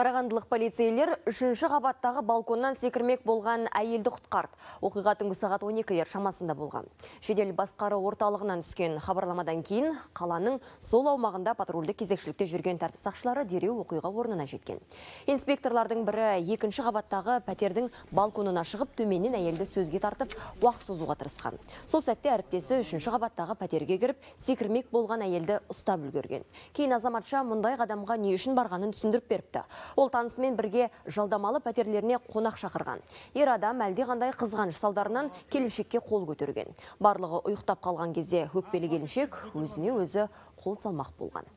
Қарағандылық полицейлер үшінші қабаттағы балконнан секірмек болған әйелді құтқарды. Оқиға түнгі сағат 12-лер шамасында болған. Жедел басқары орталығынан түскен хабарламадан кейін қаланың сол аумағында патрульді кезекшілікте жүрген тәртіп сақшылары дереу оқиға орнына жеткен. Инспекторлардың бірі екінші қабаттағы пәтердің балконына шығып төменнен әйелді сөзге тартып уақыт созуға тырысқан. Сол сәтте әріптесі үшінші қабаттағы пәтерге кіріп секірмек болған әйелді ұстап үлгерген. Кейін азаматша мұндай қадамға не үшін барғанын түсіндіріп беріпті Ол танысымен бірге жалдамалы пәтерлеріне қонақ шақырған. Ер адам әлде қандай қызғаныш салдарынан келіншекке қол көтерген. Барлығы ұйықтап қалған кезде өкпелі келіншек өзіне өзі қол салмақ болған.